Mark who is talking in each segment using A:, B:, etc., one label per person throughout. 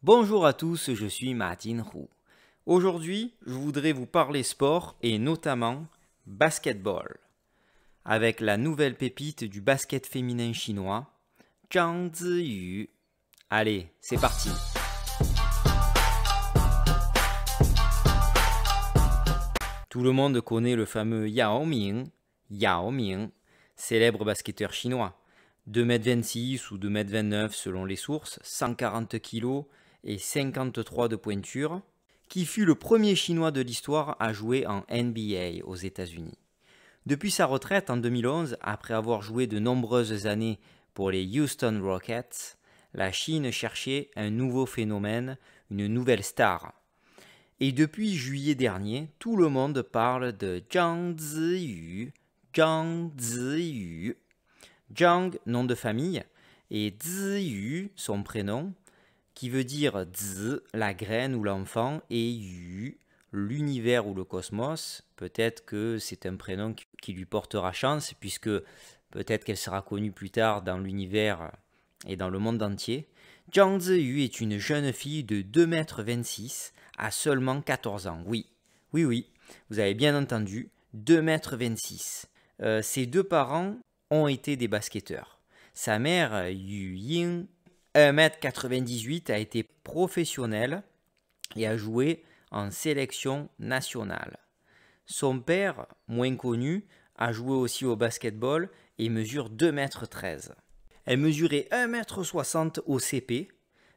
A: Bonjour à tous, je suis Martin Hu. Aujourd'hui, je voudrais vous parler sport et notamment basketball. Avec la nouvelle pépite du basket féminin chinois, Zhang Ziyu. Allez, c'est parti. Tout le monde connaît le fameux Yao Ming, Yao Ming, célèbre basketteur chinois. 2m26 ou 2m29 selon les sources, 140 kg et 53 de pointure, qui fut le premier Chinois de l'histoire à jouer en NBA aux États-Unis. Depuis sa retraite en 2011, après avoir joué de nombreuses années pour les Houston Rockets, la Chine cherchait un nouveau phénomène, une nouvelle star. Et depuis juillet dernier, tout le monde parle de Zhang Ziyu, Zhang Ziyu, Zhang, nom de famille, et Ziyu, son prénom, qui veut dire Zi, la graine ou l'enfant, et Yu, l'univers ou le cosmos. Peut-être que c'est un prénom qui lui portera chance, puisque peut-être qu'elle sera connue plus tard dans l'univers et dans le monde entier. Zhang Ziyu est une jeune fille de 2m26 à seulement 14 ans. Oui, oui, oui, vous avez bien entendu, 2 mètres 26 euh, ses deux parents ont été des basketteurs. Sa mère, Yu Ying, 1m98, a été professionnelle et a joué en sélection nationale. Son père, moins connu, a joué aussi au basketball et mesure 2m13. Elle mesurait 1m60 au CP,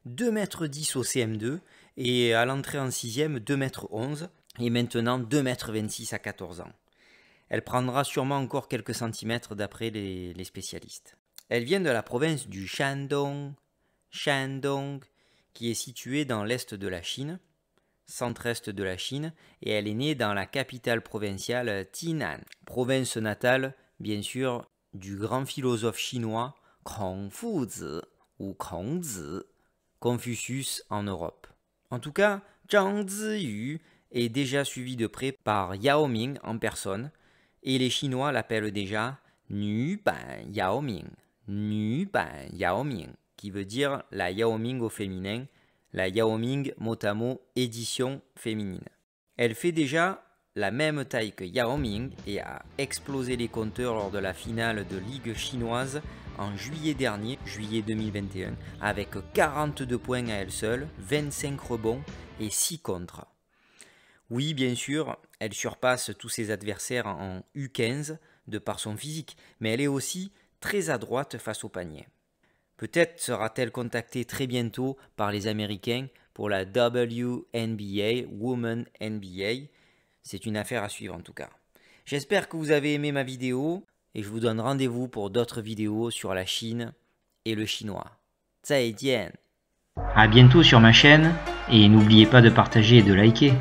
A: 2m10 au CM2 et à l'entrée en 6e 2m11 et maintenant 2m26 à 14 ans. Elle prendra sûrement encore quelques centimètres d'après les, spécialistes. Elle vient de la province du Shandong, Shandong, qui est située dans l'est de la Chine, centre-est de la Chine, et elle est née dans la capitale provinciale Tianan, province natale, bien sûr, du grand philosophe chinois Kongfuzi ou Kongzi, Confucius en Europe. En tout cas, Zhang Ziyu est déjà suivi de près par Yao Ming en personne, et les Chinois l'appellent déjà Nu Ban Yao Ming. Nu Ban Yao Ming, qui veut dire la Yao Ming au féminin, la Yao Ming mot édition féminine. Elle fait déjà la même taille que Yao Ming et a explosé les compteurs lors de la finale de Ligue chinoise en juillet dernier, juillet 2021, avec 42 points à elle seule, 25 rebonds et 6 contre. Oui, bien sûr, elle surpasse tous ses adversaires en U15 de par son physique, mais elle est aussi très adroite face au panier. Peut-être sera-t-elle contactée très bientôt par les Américains pour la WNBA, Woman NBA. C'est une affaire à suivre en tout cas. J'espère que vous avez aimé ma vidéo et je vous donne rendez-vous pour d'autres vidéos sur la Chine et le chinois. Zaijian A bientôt sur ma chaîne et n'oubliez pas de partager et de liker.